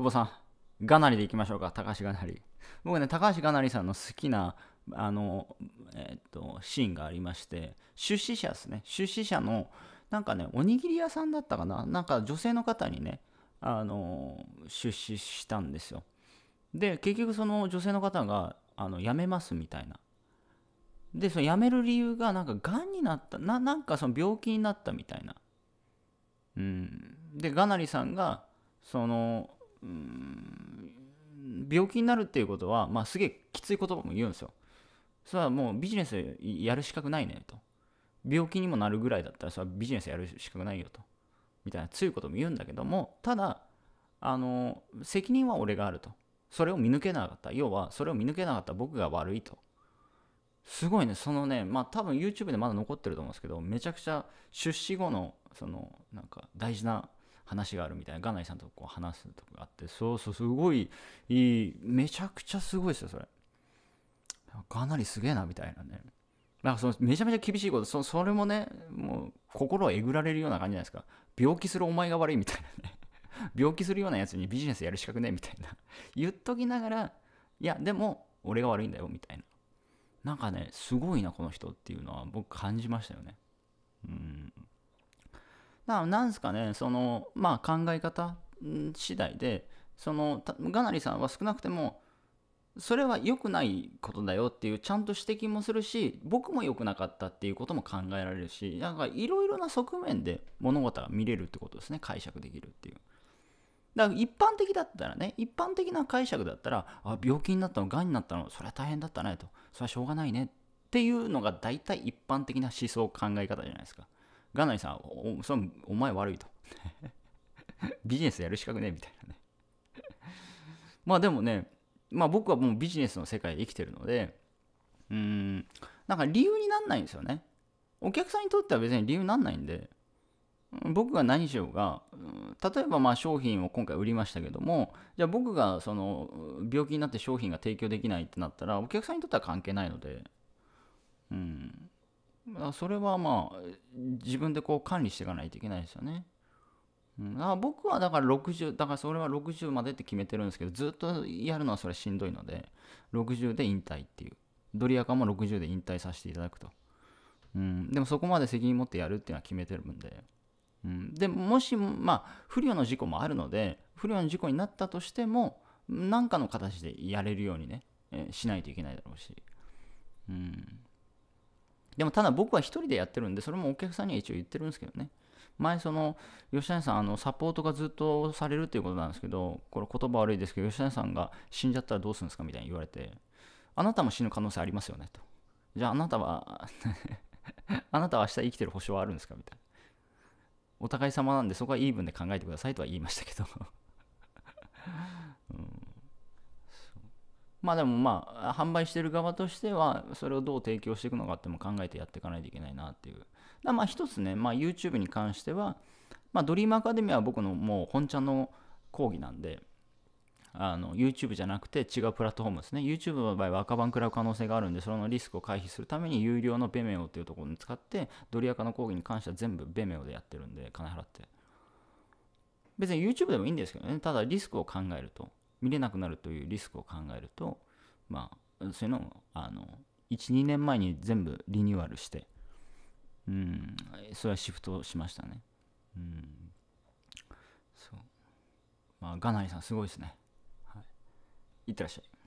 久保さん、がなりでいきましょうか、高橋がなり。僕ね、高橋がなりさんの好きな、あの、えー、っと、シーンがありまして、出資者ですね。出資者の、なんかね、おにぎり屋さんだったかななんか女性の方にね、あの、出資したんですよ。で、結局その女性の方が、あの、辞めますみたいな。で、その辞める理由が、なんか、がんになった、な、なんかその病気になったみたいな。うん。で、がなりさんが、その、うん病気になるっていうことは、まあ、すげえきつい言葉も言うんですよ。それはもうビジネスやる資格ないねと。病気にもなるぐらいだったらそれはビジネスやる資格ないよと。みたいな強いことも言うんだけども、ただ、あの、責任は俺があると。それを見抜けなかった。要は、それを見抜けなかった僕が悪いと。すごいね、そのね、まあ多分 YouTube でまだ残ってると思うんですけど、めちゃくちゃ出資後の、その、なんか大事な話があるみたいな、ガナイさんとこう話すとこがあって、そうそう、すごいいい、めちゃくちゃすごいですよ、それ。かなりすげえな、みたいなね。なんかそのめちゃめちゃ厳しいことそ、それもね、もう心をえぐられるような感じじゃないですか。病気するお前が悪いみたいなね。病気するようなやつにビジネスやる資格ねみたいな言っときながら、いや、でも俺が悪いんだよみたいな。なんかね、すごいな、この人っていうのは僕感じましたよね。ななんすかね、その、まあ、考え方次第で、その、ガナリさんは少なくても、それは良くないことだよっていう、ちゃんと指摘もするし、僕も良くなかったっていうことも考えられるし、なんかいろいろな側面で物事が見れるってことですね、解釈できるっていう。だから一般的だったらね、一般的な解釈だったら、あ、病気になったの、がんになったの、それは大変だったねと、それはしょうがないねっていうのが大体一般的な思想考え方じゃないですか。ガナにさん、おそお前悪いと。ビジネスやる資格ね、みたいなね。まあでもね、まあ僕はもうビジネスの世界で生きてるので、うん、なんか理由になんないんですよね。お客さんにとっては別に理由になんないんで、僕が何しようが、例えばまあ商品を今回売りましたけども、じゃあ僕がその病気になって商品が提供できないってなったら、お客さんにとっては関係ないので、うん、あそれはまあ自分でこう管理していかないといけないですよね。うん、あ僕はだから60だからそれは60までって決めてるんですけどずっとやるのはそれしんどいので60で引退っていうドリアカも60で引退させていただくと、うん、でもそこまで責任持ってやるっていうのは決めてるんで、うん、でもしまあ不慮の事故もあるので不慮の事故になったとしても何かの形でやれるようにね、えー、しないといけないだろうし、うん、でもただ僕は1人でやってるんで、それもお客さんには一応言ってるんですけどね。前、その、吉谷さん、あの、サポートがずっとされるっていうことなんですけど、これ言葉悪いですけど、吉谷さんが死んじゃったらどうするんですかみたいに言われて、あなたも死ぬ可能性ありますよね、と。じゃああなたは あなたは明日生きてる保証はあるんですかみたいな。お互い様なんで、そこはイーブンで考えてくださいとは言いましたけど うんまあでもまあ販売してる側としてはそれをどう提供していくのかっても考えてやっていかないといけないなっていうだまあ一つね、まあ、YouTube に関しては、まあ、ドリームアカデミアは僕のもう本茶の講義なんであの YouTube じゃなくて違うプラットフォームですね YouTube の場合は赤番食らう可能性があるんでそのリスクを回避するために有料のベメオっていうところに使ってドリアカの講義に関しては全部ベメオでやってるんで金払って別に YouTube でもいいんですけどねただリスクを考えると見れなくなるというリスクを考えると、まあ、そういうのを、あの、1、2年前に全部リニューアルして、うん、それはシフトしましたね。うん。そう。まあ、ガナリさんすごいですね。はい。いってらっしゃい。